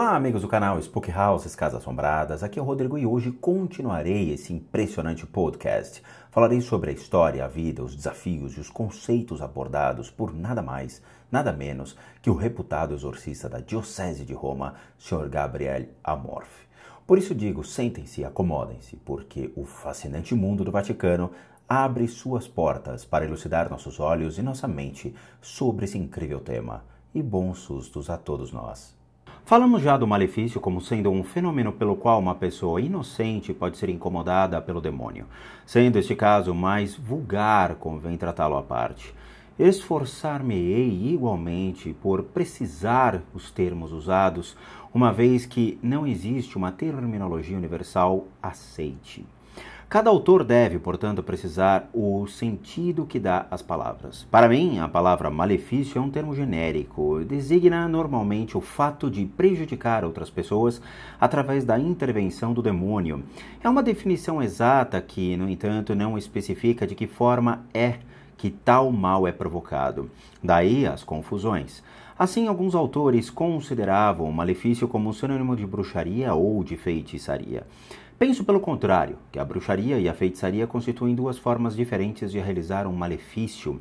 Olá, amigos do canal Spook Houses Casas Assombradas. Aqui é o Rodrigo e hoje continuarei esse impressionante podcast. Falarei sobre a história, a vida, os desafios e os conceitos abordados por nada mais, nada menos que o reputado exorcista da Diocese de Roma, Sr. Gabriel Amorf. Por isso digo, sentem-se, acomodem-se, porque o fascinante mundo do Vaticano abre suas portas para elucidar nossos olhos e nossa mente sobre esse incrível tema. E bons sustos a todos nós. Falamos já do malefício como sendo um fenômeno pelo qual uma pessoa inocente pode ser incomodada pelo demônio. Sendo este caso mais vulgar, convém tratá-lo à parte. Esforçar-me-ei igualmente por precisar os termos usados, uma vez que não existe uma terminologia universal aceite. Cada autor deve, portanto, precisar o sentido que dá às palavras. Para mim, a palavra malefício é um termo genérico, designa normalmente o fato de prejudicar outras pessoas através da intervenção do demônio. É uma definição exata que, no entanto, não especifica de que forma é que tal mal é provocado. Daí as confusões. Assim, alguns autores consideravam o malefício como um sinônimo de bruxaria ou de feitiçaria. Penso pelo contrário, que a bruxaria e a feitiçaria constituem duas formas diferentes de realizar um malefício.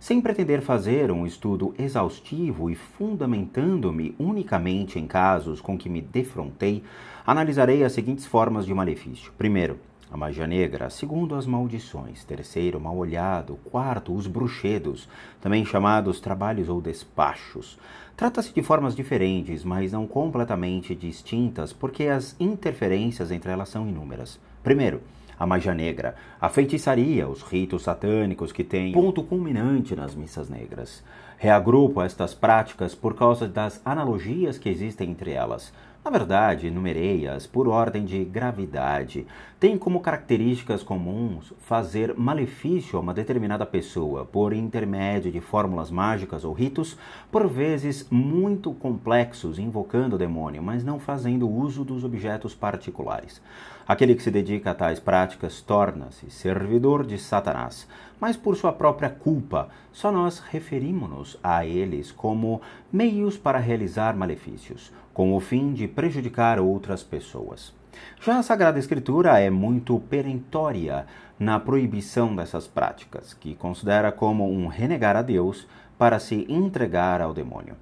Sem pretender fazer um estudo exaustivo e fundamentando-me unicamente em casos com que me defrontei, analisarei as seguintes formas de malefício. Primeiro, a magia negra, segundo as maldições, terceiro, mal olhado, quarto, os bruxedos, também chamados trabalhos ou despachos. Trata-se de formas diferentes, mas não completamente distintas, porque as interferências entre elas são inúmeras. Primeiro, a magia negra, a feitiçaria, os ritos satânicos que têm ponto culminante nas missas negras. Reagrupo estas práticas por causa das analogias que existem entre elas. Na verdade, numereias, as por ordem de gravidade. Tem como características comuns fazer malefício a uma determinada pessoa por intermédio de fórmulas mágicas ou ritos, por vezes muito complexos, invocando o demônio, mas não fazendo uso dos objetos particulares. Aquele que se dedica a tais práticas torna-se servidor de Satanás, mas por sua própria culpa, só nós referimos-nos a eles como meios para realizar malefícios com o fim de prejudicar outras pessoas. Já a Sagrada Escritura é muito perentória na proibição dessas práticas, que considera como um renegar a Deus para se entregar ao demônio.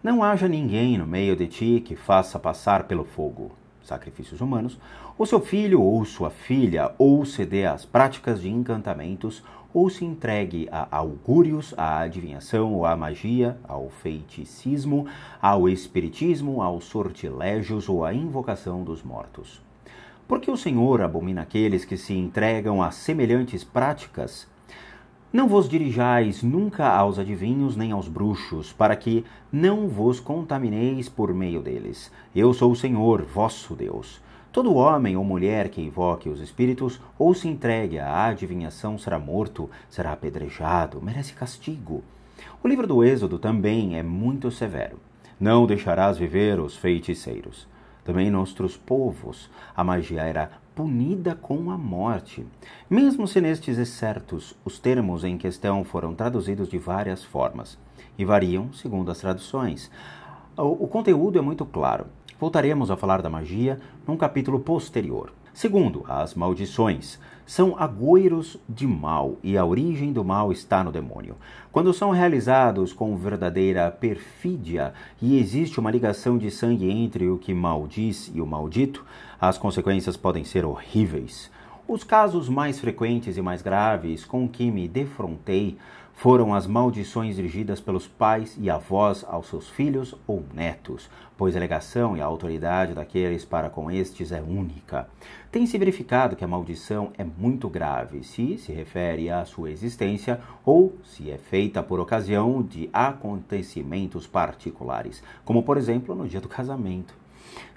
Não haja ninguém no meio de ti que faça passar pelo fogo sacrifícios humanos, o seu filho ou sua filha ou ceder às práticas de encantamentos ou se entregue a augúrios, à adivinhação ou à magia, ao feiticismo, ao espiritismo, aos sortilégios ou à invocação dos mortos. Porque o Senhor abomina aqueles que se entregam a semelhantes práticas não vos dirijais nunca aos adivinhos nem aos bruxos, para que não vos contamineis por meio deles. Eu sou o Senhor, vosso Deus. Todo homem ou mulher que invoque os espíritos ou se entregue à adivinhação será morto, será apedrejado, merece castigo. O livro do Êxodo também é muito severo. Não deixarás viver os feiticeiros. Também nossos povos a magia era punida com a morte. Mesmo se nestes excertos os termos em questão foram traduzidos de várias formas e variam segundo as traduções, o, o conteúdo é muito claro. Voltaremos a falar da magia num capítulo posterior. Segundo, as maldições são agoiros de mal e a origem do mal está no demônio. Quando são realizados com verdadeira perfídia e existe uma ligação de sangue entre o que maldiz e o maldito, as consequências podem ser horríveis. Os casos mais frequentes e mais graves com que me defrontei foram as maldições dirigidas pelos pais e avós aos seus filhos ou netos, pois a alegação e a autoridade daqueles para com estes é única. Tem se verificado que a maldição é muito grave se se refere à sua existência ou se é feita por ocasião de acontecimentos particulares, como por exemplo no dia do casamento.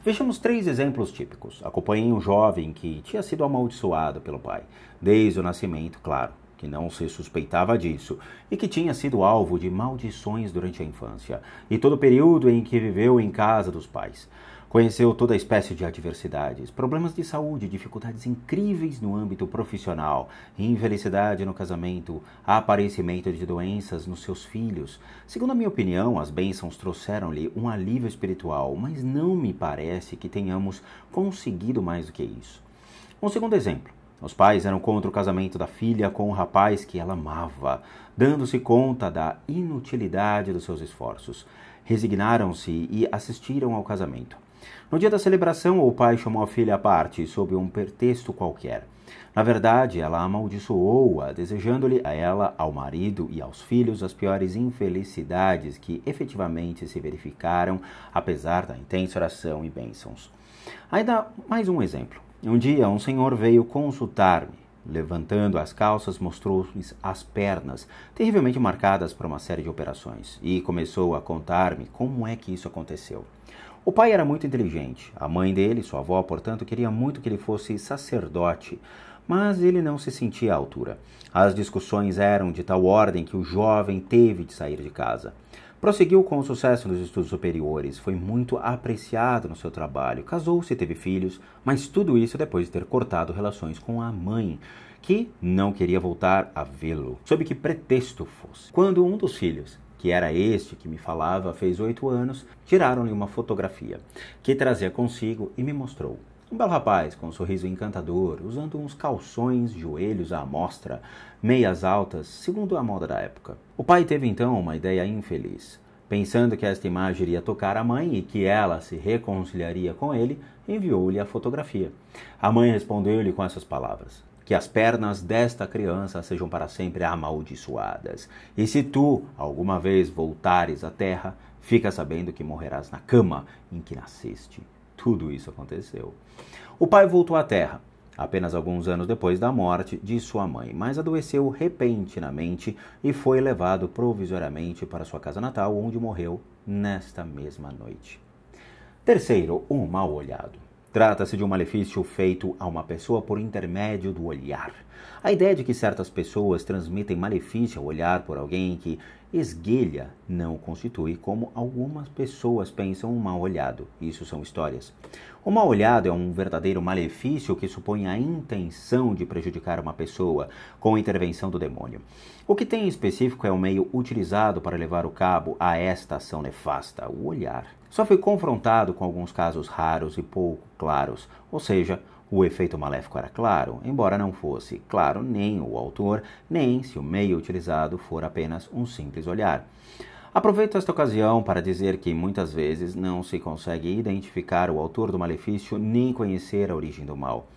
Vejamos três exemplos típicos. Acompanhei um jovem que tinha sido amaldiçoado pelo pai, desde o nascimento, claro, que não se suspeitava disso e que tinha sido alvo de maldições durante a infância e todo o período em que viveu em casa dos pais. Conheceu toda espécie de adversidades, problemas de saúde, dificuldades incríveis no âmbito profissional, infelicidade no casamento, aparecimento de doenças nos seus filhos. Segundo a minha opinião, as bênçãos trouxeram-lhe um alívio espiritual, mas não me parece que tenhamos conseguido mais do que isso. Um segundo exemplo. Os pais eram contra o casamento da filha com o rapaz que ela amava, dando-se conta da inutilidade dos seus esforços. Resignaram-se e assistiram ao casamento. No dia da celebração, o pai chamou a filha à parte, sob um pretexto qualquer. Na verdade, ela amaldiçoou-a, desejando-lhe a ela, ao marido e aos filhos as piores infelicidades que efetivamente se verificaram, apesar da intensa oração e bênçãos. Ainda mais um exemplo. Um dia, um senhor veio consultar-me. Levantando as calças, mostrou-me as pernas, terrivelmente marcadas por uma série de operações, e começou a contar-me como é que isso aconteceu. O pai era muito inteligente. A mãe dele, sua avó, portanto, queria muito que ele fosse sacerdote, mas ele não se sentia à altura. As discussões eram de tal ordem que o jovem teve de sair de casa. Prosseguiu com o sucesso nos estudos superiores, foi muito apreciado no seu trabalho, casou-se, teve filhos, mas tudo isso depois de ter cortado relações com a mãe, que não queria voltar a vê-lo, sob que pretexto fosse. Quando um dos filhos que era este que me falava fez oito anos, tiraram-lhe uma fotografia que trazia consigo e me mostrou. Um belo rapaz com um sorriso encantador, usando uns calções, joelhos à mostra, meias altas, segundo a moda da época. O pai teve então uma ideia infeliz. Pensando que esta imagem iria tocar a mãe e que ela se reconciliaria com ele, enviou-lhe a fotografia. A mãe respondeu-lhe com essas palavras: que as pernas desta criança sejam para sempre amaldiçoadas. E se tu alguma vez voltares à terra, fica sabendo que morrerás na cama em que nasceste. Tudo isso aconteceu. O pai voltou à terra apenas alguns anos depois da morte de sua mãe, mas adoeceu repentinamente e foi levado provisoriamente para sua casa natal, onde morreu nesta mesma noite. Terceiro, um mal olhado. Trata-se de um malefício feito a uma pessoa por intermédio do olhar. A ideia de que certas pessoas transmitem malefício ao olhar por alguém que esguelha não constitui como algumas pessoas pensam um mal olhado. Isso são histórias. O mal olhado é um verdadeiro malefício que supõe a intenção de prejudicar uma pessoa com a intervenção do demônio. O que tem em específico é o meio utilizado para levar o cabo a esta ação nefasta, o olhar. Só fui confrontado com alguns casos raros e pouco claros, ou seja, o efeito maléfico era claro, embora não fosse claro nem o autor, nem se o meio utilizado for apenas um simples olhar. Aproveito esta ocasião para dizer que muitas vezes não se consegue identificar o autor do malefício nem conhecer a origem do mal.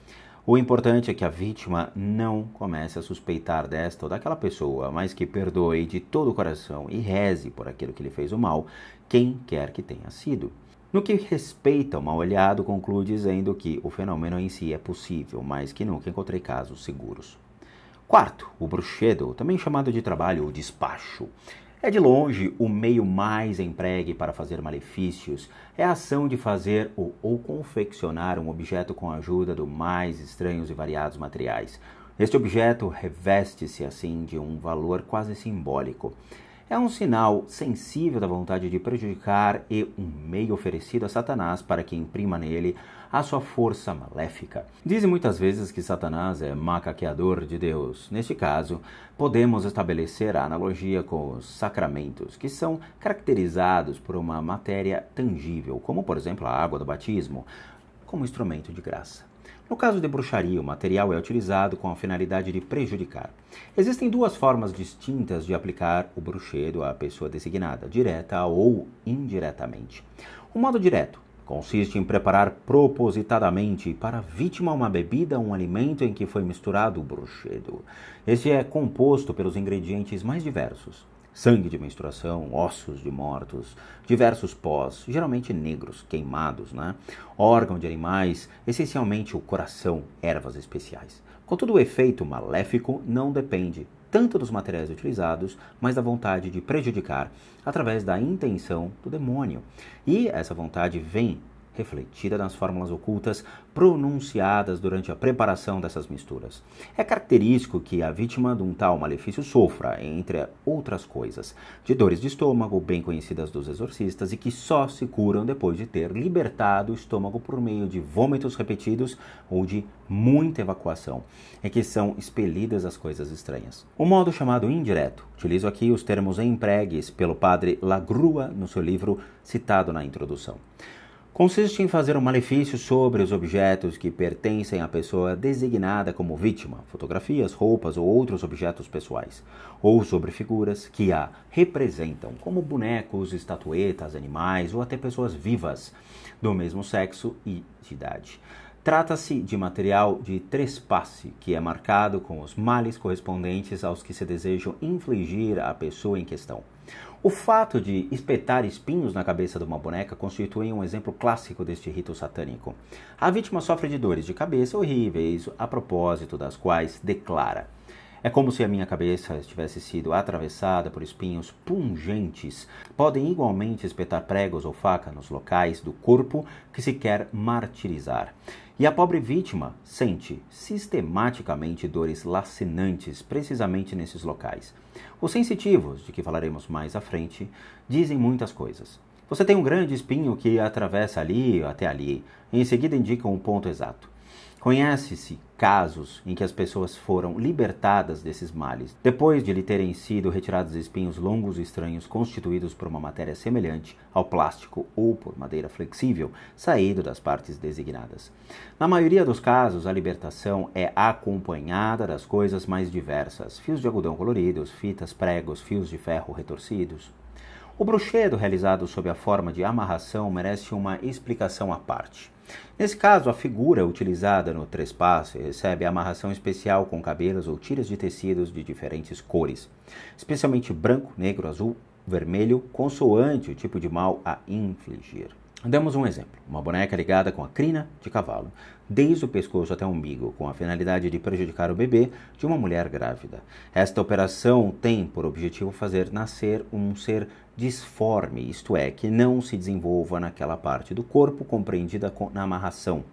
O importante é que a vítima não comece a suspeitar desta ou daquela pessoa, mas que perdoe de todo o coração e reze por aquilo que lhe fez o mal, quem quer que tenha sido. No que respeita ao mal-olhado, conclui dizendo que o fenômeno em si é possível, mas que nunca encontrei casos seguros. Quarto, o bruxedo, também chamado de trabalho ou despacho. É de longe o meio mais empregue para fazer malefícios. É a ação de fazer ou, ou confeccionar um objeto com a ajuda do mais estranhos e variados materiais. Este objeto reveste-se assim de um valor quase simbólico é um sinal sensível da vontade de prejudicar e um meio oferecido a Satanás para que imprima nele a sua força maléfica. Dizem muitas vezes que Satanás é macaqueador de Deus. Neste caso, podemos estabelecer a analogia com os sacramentos, que são caracterizados por uma matéria tangível, como por exemplo a água do batismo, como instrumento de graça. No caso de bruxaria, o material é utilizado com a finalidade de prejudicar. Existem duas formas distintas de aplicar o bruxedo à pessoa designada, direta ou indiretamente. O modo direto consiste em preparar propositadamente para a vítima uma bebida ou um alimento em que foi misturado o bruxedo. Este é composto pelos ingredientes mais diversos, sangue de menstruação, ossos de mortos, diversos pós, geralmente negros, queimados, né? órgão de animais, essencialmente o coração, ervas especiais. Contudo, o efeito maléfico não depende tanto dos materiais utilizados, mas da vontade de prejudicar através da intenção do demônio. E essa vontade vem refletida nas fórmulas ocultas pronunciadas durante a preparação dessas misturas. É característico que a vítima de um tal malefício sofra, entre outras coisas, de dores de estômago bem conhecidas dos exorcistas e que só se curam depois de ter libertado o estômago por meio de vômitos repetidos ou de muita evacuação, é que são expelidas as coisas estranhas. O modo chamado indireto, utilizo aqui os termos empregues pelo padre Lagrua no seu livro citado na introdução consiste em fazer um malefício sobre os objetos que pertencem à pessoa designada como vítima, fotografias, roupas ou outros objetos pessoais, ou sobre figuras que a representam, como bonecos, estatuetas, animais ou até pessoas vivas do mesmo sexo e de idade. Trata-se de material de trespasse, que é marcado com os males correspondentes aos que se desejam infligir à pessoa em questão. O fato de espetar espinhos na cabeça de uma boneca constitui um exemplo clássico deste rito satânico. A vítima sofre de dores de cabeça horríveis, a propósito das quais declara. É como se a minha cabeça estivesse sido atravessada por espinhos pungentes. Podem igualmente espetar pregos ou faca nos locais do corpo que se quer martirizar. E a pobre vítima sente sistematicamente dores lacinantes precisamente nesses locais. Os sensitivos, de que falaremos mais à frente, dizem muitas coisas. Você tem um grande espinho que atravessa ali até ali, e em seguida indicam um o ponto exato. Conhece-se casos em que as pessoas foram libertadas desses males, depois de lhe terem sido retirados espinhos longos e estranhos constituídos por uma matéria semelhante ao plástico ou por madeira flexível, saído das partes designadas. Na maioria dos casos, a libertação é acompanhada das coisas mais diversas: fios de algodão coloridos, fitas, pregos, fios de ferro retorcidos, o bruxedo realizado sob a forma de amarração merece uma explicação à parte. Nesse caso, a figura utilizada no trespasse recebe amarração especial com cabelos ou tiras de tecidos de diferentes cores, especialmente branco, negro, azul, vermelho, consoante o tipo de mal a infligir. Damos um exemplo: uma boneca ligada com a crina de cavalo, desde o pescoço até o umbigo, com a finalidade de prejudicar o bebê de uma mulher grávida. Esta operação tem por objetivo fazer nascer um ser disforme, isto é, que não se desenvolva naquela parte do corpo compreendida na amarração.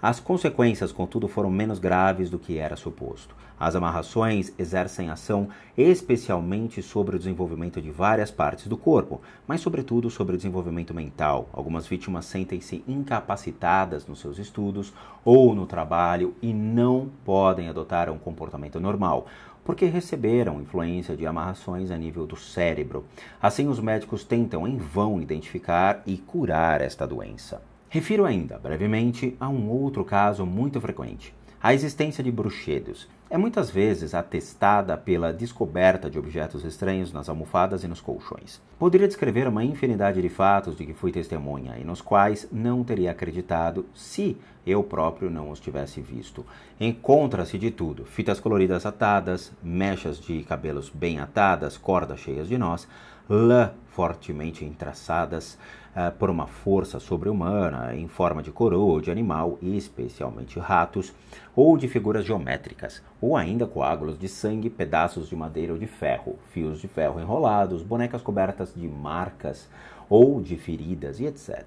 As consequências, contudo, foram menos graves do que era suposto. As amarrações exercem ação especialmente sobre o desenvolvimento de várias partes do corpo, mas, sobretudo, sobre o desenvolvimento mental. Algumas vítimas sentem-se incapacitadas nos seus estudos ou no trabalho e não podem adotar um comportamento normal porque receberam influência de amarrações a nível do cérebro. Assim, os médicos tentam em vão identificar e curar esta doença. Refiro ainda brevemente a um outro caso muito frequente, a existência de bruxedos é muitas vezes atestada pela descoberta de objetos estranhos nas almofadas e nos colchões. Poderia descrever uma infinidade de fatos de que fui testemunha e nos quais não teria acreditado se eu próprio não os tivesse visto. Encontra-se de tudo: fitas coloridas atadas, mechas de cabelos bem atadas, cordas cheias de nós, lã fortemente entraçadas eh, por uma força sobre-humana em forma de coroa ou de animal, especialmente ratos, ou de figuras geométricas, ou ainda coágulos de sangue, pedaços de madeira ou de ferro, fios de ferro enrolados, bonecas cobertas de marcas ou de feridas e etc.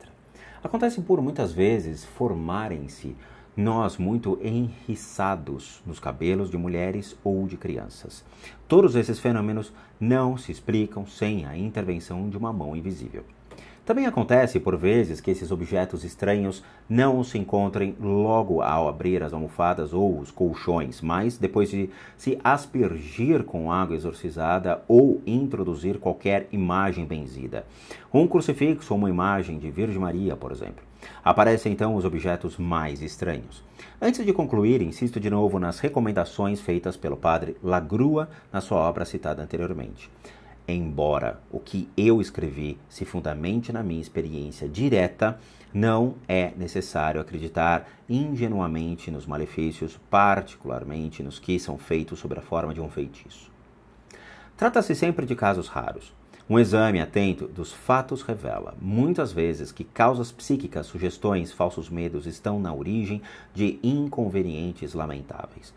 Acontece por muitas vezes formarem-se nós muito enriçados nos cabelos de mulheres ou de crianças. Todos esses fenômenos não se explicam sem a intervenção de uma mão invisível. Também acontece, por vezes, que esses objetos estranhos não se encontrem logo ao abrir as almofadas ou os colchões, mas depois de se aspergir com água exorcizada ou introduzir qualquer imagem benzida. Um crucifixo ou uma imagem de Virgem Maria, por exemplo. Aparecem então os objetos mais estranhos. Antes de concluir, insisto de novo nas recomendações feitas pelo padre Lagrua na sua obra citada anteriormente. Embora o que eu escrevi se fundamente na minha experiência direta, não é necessário acreditar ingenuamente nos malefícios, particularmente nos que são feitos sob a forma de um feitiço. Trata-se sempre de casos raros. Um exame atento dos fatos revela, muitas vezes, que causas psíquicas, sugestões, falsos medos estão na origem de inconvenientes lamentáveis.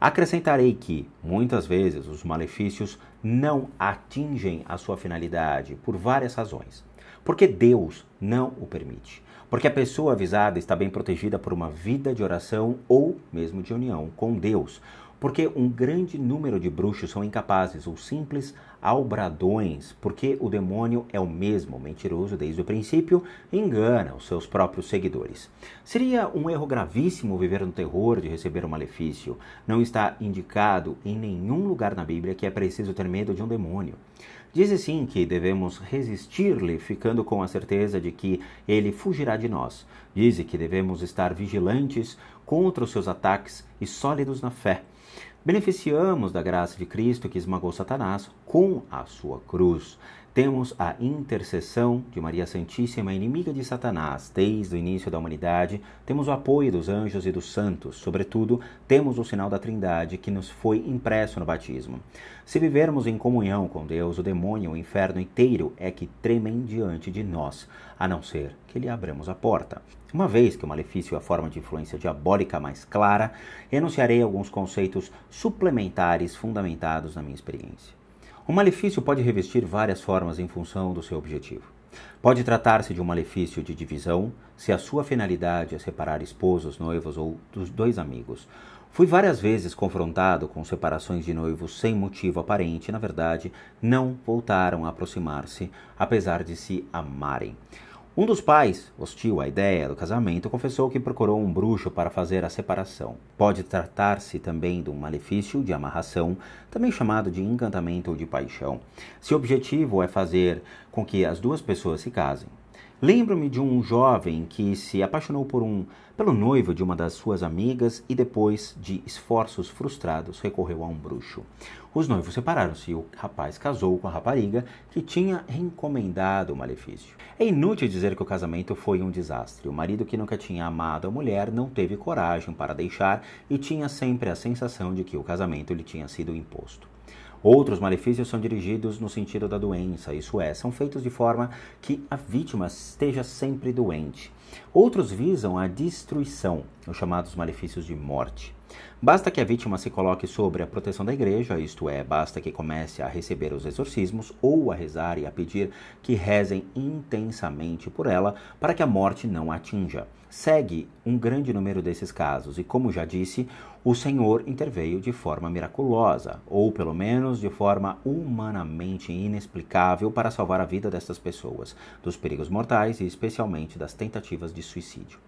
Acrescentarei que, muitas vezes, os malefícios não atingem a sua finalidade por várias razões. Porque Deus não o permite. Porque a pessoa avisada está bem protegida por uma vida de oração ou mesmo de união com Deus. Porque um grande número de bruxos são incapazes ou simples albradões, porque o demônio é o mesmo, mentiroso desde o princípio, engana os seus próprios seguidores. Seria um erro gravíssimo viver no terror de receber um malefício. Não está indicado em nenhum lugar na Bíblia que é preciso ter medo de um demônio. Diz sim que devemos resistir-lhe, ficando com a certeza de que ele fugirá de nós. Diz que devemos estar vigilantes contra os seus ataques e sólidos na fé. Beneficiamos da graça de Cristo que esmagou Satanás com a sua cruz. Temos a intercessão de Maria Santíssima, inimiga de Satanás desde o início da humanidade. Temos o apoio dos anjos e dos santos. Sobretudo, temos o sinal da Trindade que nos foi impresso no batismo. Se vivermos em comunhão com Deus, o demônio, o inferno inteiro é que tremem diante de nós, a não ser que lhe abramos a porta. Uma vez que o malefício é a forma de influência diabólica mais clara, enunciarei alguns conceitos suplementares fundamentados na minha experiência. O malefício pode revestir várias formas em função do seu objetivo. Pode tratar-se de um malefício de divisão, se a sua finalidade é separar esposos, noivos ou dos dois amigos. Fui várias vezes confrontado com separações de noivos sem motivo aparente, na verdade, não voltaram a aproximar-se, apesar de se amarem. Um dos pais, hostil à ideia do casamento, confessou que procurou um bruxo para fazer a separação. Pode tratar-se também de um malefício de amarração, também chamado de encantamento ou de paixão. se o objetivo é fazer com que as duas pessoas se casem. Lembro-me de um jovem que se apaixonou por um pelo noivo de uma das suas amigas e depois de esforços frustrados recorreu a um bruxo. Os noivos separaram-se e o rapaz casou com a rapariga que tinha encomendado o malefício. É inútil dizer que o casamento foi um desastre. O marido que nunca tinha amado a mulher não teve coragem para deixar e tinha sempre a sensação de que o casamento lhe tinha sido imposto. Outros malefícios são dirigidos no sentido da doença, isso é, são feitos de forma que a vítima esteja sempre doente. Outros visam a destruição, os chamados malefícios de morte. Basta que a vítima se coloque sobre a proteção da igreja, isto é, basta que comece a receber os exorcismos ou a rezar e a pedir que rezem intensamente por ela para que a morte não a atinja. Segue um grande número desses casos e, como já disse, o Senhor interveio de forma miraculosa, ou pelo menos de forma humanamente inexplicável, para salvar a vida dessas pessoas, dos perigos mortais e especialmente das tentativas de suicídio.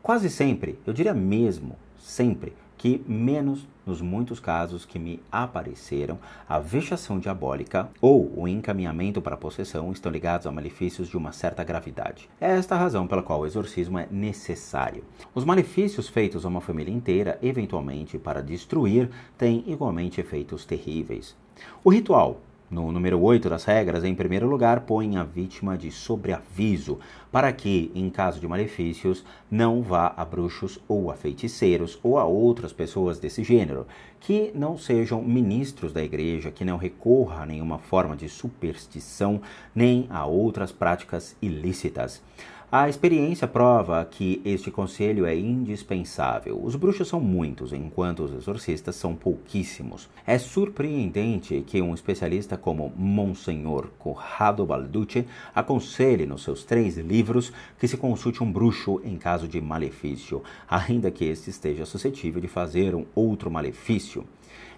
Quase sempre, eu diria mesmo sempre, que, menos nos muitos casos que me apareceram, a vexação diabólica ou o encaminhamento para a possessão estão ligados a malefícios de uma certa gravidade. É esta a razão pela qual o exorcismo é necessário. Os malefícios feitos a uma família inteira, eventualmente para destruir, têm igualmente efeitos terríveis. O ritual no número 8 das regras, em primeiro lugar, põe a vítima de sobreaviso, para que, em caso de malefícios, não vá a bruxos ou a feiticeiros ou a outras pessoas desse gênero, que não sejam ministros da igreja, que não recorra a nenhuma forma de superstição nem a outras práticas ilícitas. A experiência prova que este conselho é indispensável. Os bruxos são muitos, enquanto os exorcistas são pouquíssimos. É surpreendente que um especialista como Monsenhor Corrado Balducci aconselhe nos seus três livros que se consulte um bruxo em caso de malefício, ainda que este esteja suscetível de fazer um outro malefício.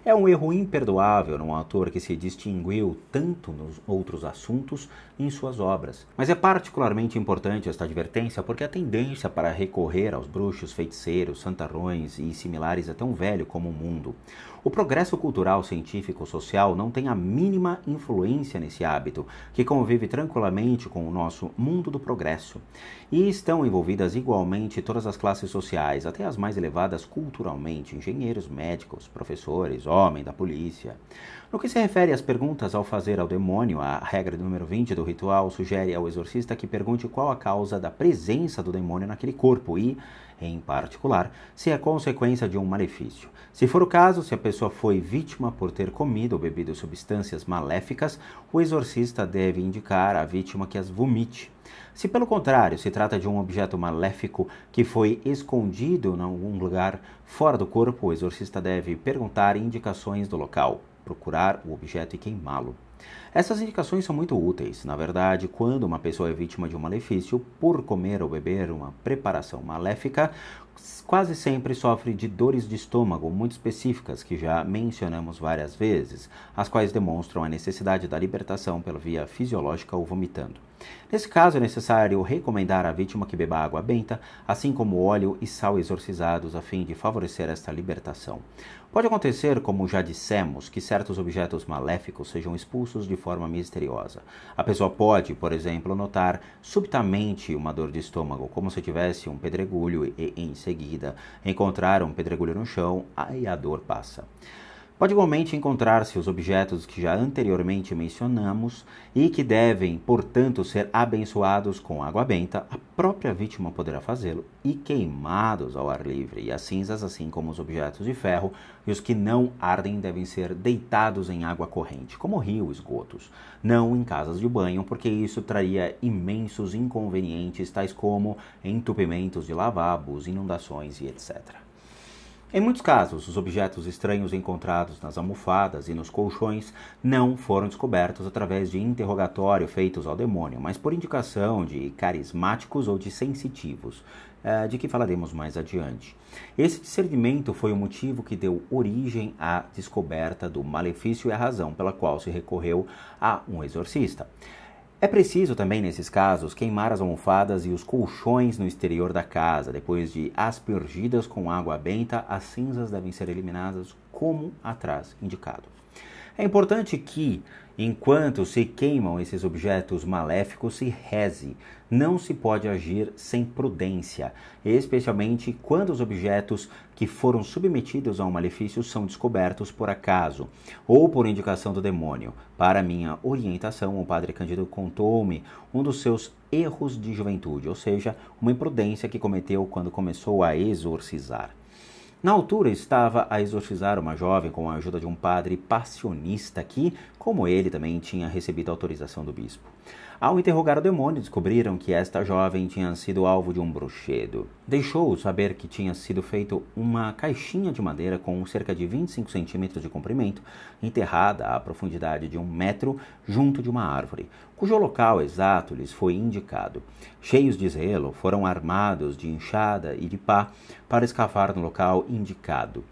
É um erro imperdoável num autor que se distinguiu tanto nos outros assuntos em suas obras. Mas é particularmente importante esta advertência porque a tendência para recorrer aos bruxos, feiticeiros, santarões e similares é tão velho como o mundo. O progresso cultural, científico, social não tem a mínima influência nesse hábito, que convive tranquilamente com o nosso mundo do progresso. E estão envolvidas igualmente todas as classes sociais, até as mais elevadas culturalmente, engenheiros, médicos, professores, homem da polícia. No que se refere às perguntas ao fazer ao demônio, a regra número 20 do ritual sugere ao exorcista que pergunte qual a causa da presença do demônio naquele corpo e em particular, se é consequência de um malefício. Se for o caso, se a pessoa foi vítima por ter comido ou bebido substâncias maléficas, o exorcista deve indicar à vítima que as vomite. Se, pelo contrário, se trata de um objeto maléfico que foi escondido em algum lugar fora do corpo, o exorcista deve perguntar indicações do local, procurar o objeto e queimá-lo. Essas indicações são muito úteis. Na verdade, quando uma pessoa é vítima de um malefício por comer ou beber uma preparação maléfica, quase sempre sofre de dores de estômago muito específicas que já mencionamos várias vezes, as quais demonstram a necessidade da libertação pela via fisiológica ou vomitando. Nesse caso, é necessário recomendar à vítima que beba água benta, assim como óleo e sal exorcizados, a fim de favorecer esta libertação. Pode acontecer, como já dissemos, que certos objetos maléficos sejam expulsos de forma misteriosa. A pessoa pode, por exemplo, notar subitamente uma dor de estômago, como se tivesse um pedregulho, e em seguida encontrar um pedregulho no chão, aí a dor passa. Pode igualmente encontrar-se os objetos que já anteriormente mencionamos e que devem, portanto, ser abençoados com água benta, a própria vítima poderá fazê-lo, e queimados ao ar livre. E as cinzas, assim como os objetos de ferro e os que não ardem, devem ser deitados em água corrente, como rio, esgotos, não em casas de banho, porque isso traria imensos inconvenientes, tais como entupimentos de lavabos, inundações e etc. Em muitos casos, os objetos estranhos encontrados nas almofadas e nos colchões não foram descobertos através de interrogatório feitos ao demônio, mas por indicação de carismáticos ou de sensitivos, é, de que falaremos mais adiante. Esse discernimento foi o motivo que deu origem à descoberta do malefício e a razão pela qual se recorreu a um exorcista. É preciso também, nesses casos, queimar as almofadas e os colchões no exterior da casa. Depois de aspergidas com água benta, as cinzas devem ser eliminadas como atrás indicado. É importante que Enquanto se queimam esses objetos maléficos, se reze. Não se pode agir sem prudência, especialmente quando os objetos que foram submetidos a um malefício são descobertos por acaso ou por indicação do demônio. Para minha orientação, o padre Cândido contou-me um dos seus erros de juventude, ou seja, uma imprudência que cometeu quando começou a exorcizar. Na altura, estava a exorcizar uma jovem com a ajuda de um padre passionista que, como ele também tinha recebido autorização do bispo. Ao interrogar o demônio, descobriram que esta jovem tinha sido alvo de um bruxedo. deixou os saber que tinha sido feito uma caixinha de madeira com cerca de 25 centímetros de comprimento, enterrada à profundidade de um metro junto de uma árvore, cujo local exato lhes foi indicado. Cheios de zelo, foram armados de enxada e de pá para escavar no local indicado.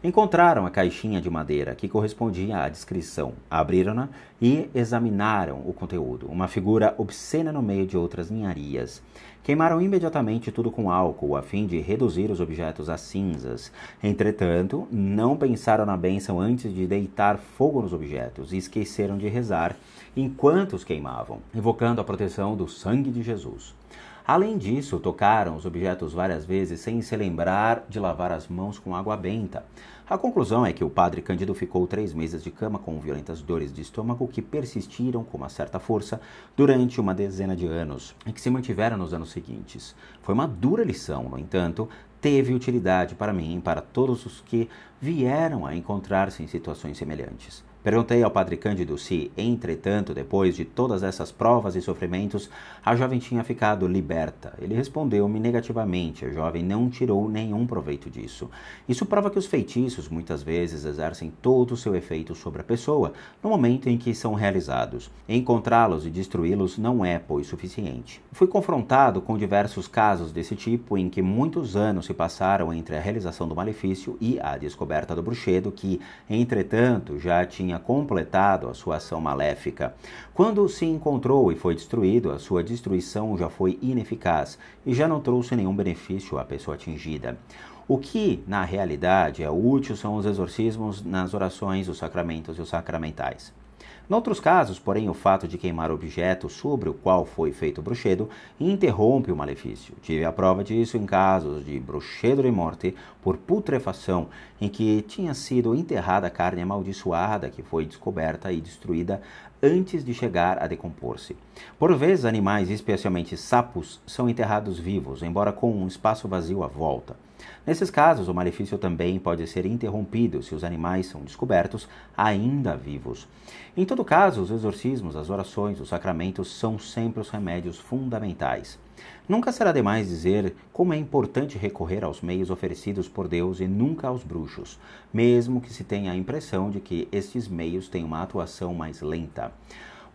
Encontraram a caixinha de madeira que correspondia à descrição, abriram-na e examinaram o conteúdo, uma figura obscena no meio de outras ninharias. Queimaram imediatamente tudo com álcool, a fim de reduzir os objetos a cinzas. Entretanto, não pensaram na bênção antes de deitar fogo nos objetos e esqueceram de rezar enquanto os queimavam, evocando a proteção do sangue de Jesus. Além disso, tocaram os objetos várias vezes sem se lembrar de lavar as mãos com água benta. A conclusão é que o padre Cândido ficou três meses de cama com violentas dores de estômago que persistiram com uma certa força durante uma dezena de anos e que se mantiveram nos anos seguintes. Foi uma dura lição, no entanto, teve utilidade para mim e para todos os que vieram a encontrar-se em situações semelhantes. Perguntei ao padre Cândido se, entretanto, depois de todas essas provas e sofrimentos, a jovem tinha ficado liberta. Ele respondeu-me negativamente: a jovem não tirou nenhum proveito disso. Isso prova que os feitiços muitas vezes exercem todo o seu efeito sobre a pessoa no momento em que são realizados. Encontrá-los e destruí-los não é, pois, suficiente. Fui confrontado com diversos casos desse tipo em que muitos anos se passaram entre a realização do malefício e a descoberta do bruxedo, que, entretanto, já tinha tinha completado a sua ação maléfica. Quando se encontrou e foi destruído, a sua destruição já foi ineficaz e já não trouxe nenhum benefício à pessoa atingida. O que, na realidade, é útil são os exorcismos nas orações, os sacramentos e os sacramentais. Noutros casos, porém, o fato de queimar objeto sobre o qual foi feito o bruxedo interrompe o malefício. Tive a prova disso em casos de bruxedo de morte por putrefação, em que tinha sido enterrada carne amaldiçoada que foi descoberta e destruída antes de chegar a decompor-se. Por vezes, animais, especialmente sapos, são enterrados vivos, embora com um espaço vazio à volta. Nesses casos, o malefício também pode ser interrompido se os animais são descobertos ainda vivos. Em todo caso, os exorcismos, as orações, os sacramentos são sempre os remédios fundamentais. Nunca será demais dizer como é importante recorrer aos meios oferecidos por Deus e nunca aos bruxos, mesmo que se tenha a impressão de que estes meios têm uma atuação mais lenta.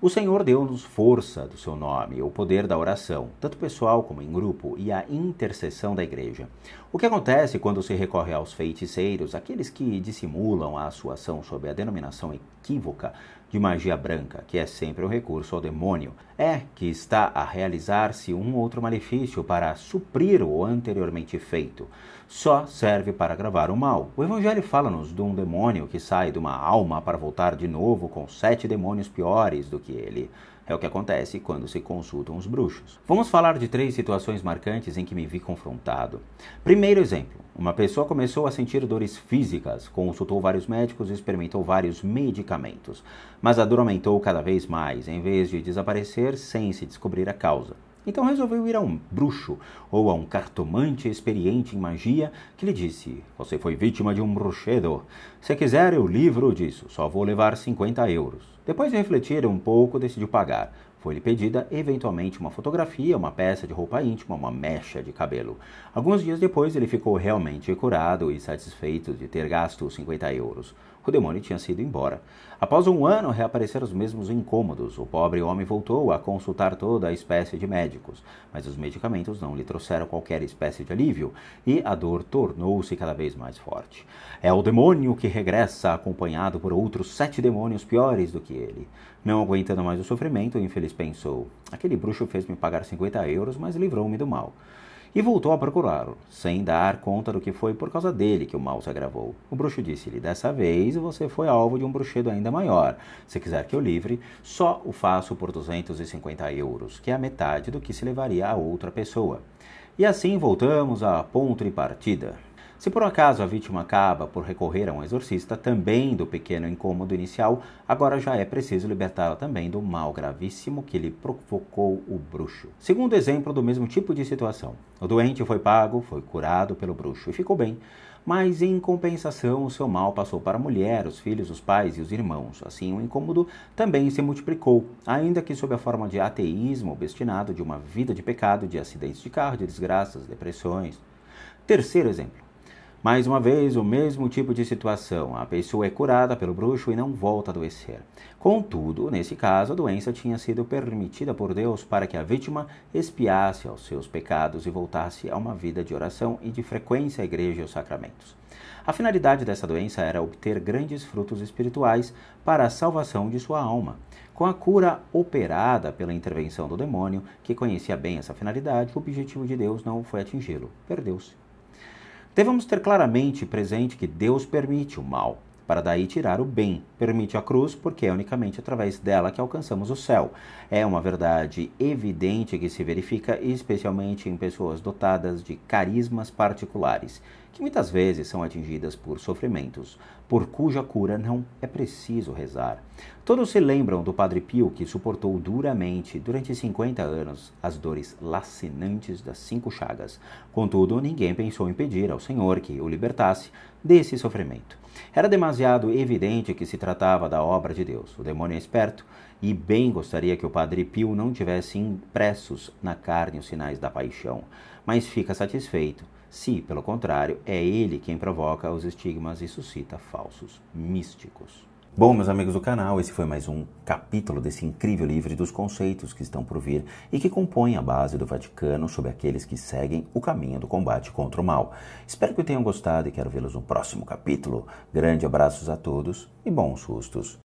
O Senhor deu-nos força do seu nome, o poder da oração, tanto pessoal como em grupo, e a intercessão da igreja. O que acontece quando se recorre aos feiticeiros, aqueles que dissimulam a sua ação sob a denominação equívoca de magia branca, que é sempre um recurso ao demônio, é que está a realizar-se um outro malefício para suprir o anteriormente feito. Só serve para agravar o mal. O Evangelho fala-nos de um demônio que sai de uma alma para voltar de novo com sete demônios piores do que ele. É o que acontece quando se consultam os bruxos. Vamos falar de três situações marcantes em que me vi confrontado. Primeiro exemplo: uma pessoa começou a sentir dores físicas, consultou vários médicos e experimentou vários medicamentos, mas a dor aumentou cada vez mais, em vez de desaparecer sem se descobrir a causa. Então resolveu ir a um bruxo ou a um cartomante experiente em magia que lhe disse: Você foi vítima de um bruxedo. Se quiser, eu livro disso, só vou levar 50 euros. Depois de refletir um pouco, decidiu pagar. Foi-lhe pedida, eventualmente, uma fotografia, uma peça de roupa íntima, uma mecha de cabelo. Alguns dias depois, ele ficou realmente curado e satisfeito de ter gasto 50 euros. O demônio tinha sido embora. Após um ano, reapareceram os mesmos incômodos. O pobre homem voltou a consultar toda a espécie de médicos, mas os medicamentos não lhe trouxeram qualquer espécie de alívio e a dor tornou-se cada vez mais forte. É o demônio que regressa, acompanhado por outros sete demônios piores do que ele. Não aguentando mais o sofrimento, o infeliz pensou: aquele bruxo fez-me pagar 50 euros, mas livrou-me do mal e voltou a procurá-lo, sem dar conta do que foi por causa dele que o mal se agravou. O bruxo disse-lhe: Dessa vez você foi alvo de um bruxedo ainda maior. Se quiser que eu livre, só o faço por 250 euros, que é a metade do que se levaria a outra pessoa. E assim voltamos a ponto de partida. Se por acaso a vítima acaba por recorrer a um exorcista também do pequeno incômodo inicial, agora já é preciso libertá-la também do mal gravíssimo que lhe provocou o bruxo. Segundo exemplo do mesmo tipo de situação: o doente foi pago, foi curado pelo bruxo e ficou bem mas em compensação o seu mal passou para a mulher, os filhos, os pais e os irmãos. Assim, o incômodo também se multiplicou, ainda que sob a forma de ateísmo obstinado, de uma vida de pecado, de acidentes de carro, de desgraças, depressões. Terceiro exemplo. Mais uma vez, o mesmo tipo de situação. A pessoa é curada pelo bruxo e não volta a adoecer. Contudo, nesse caso, a doença tinha sido permitida por Deus para que a vítima espiasse aos seus pecados e voltasse a uma vida de oração e de frequência à igreja e aos sacramentos. A finalidade dessa doença era obter grandes frutos espirituais para a salvação de sua alma. Com a cura operada pela intervenção do demônio, que conhecia bem essa finalidade, o objetivo de Deus não foi atingi-lo, perdeu-se. Devemos ter claramente presente que Deus permite o mal, para daí tirar o bem. Permite a cruz, porque é unicamente através dela que alcançamos o céu. É uma verdade evidente que se verifica especialmente em pessoas dotadas de carismas particulares que muitas vezes são atingidas por sofrimentos, por cuja cura não é preciso rezar. Todos se lembram do Padre Pio que suportou duramente, durante 50 anos, as dores lacinantes das cinco chagas. Contudo, ninguém pensou em pedir ao Senhor que o libertasse desse sofrimento. Era demasiado evidente que se tratava da obra de Deus. O demônio é esperto e bem gostaria que o Padre Pio não tivesse impressos na carne os sinais da paixão, mas fica satisfeito se, pelo contrário, é ele quem provoca os estigmas e suscita falsos místicos. Bom, meus amigos do canal, esse foi mais um capítulo desse incrível livro dos conceitos que estão por vir e que compõem a base do Vaticano sobre aqueles que seguem o caminho do combate contra o mal. Espero que tenham gostado e quero vê-los no próximo capítulo. Grande abraços a todos e bons sustos.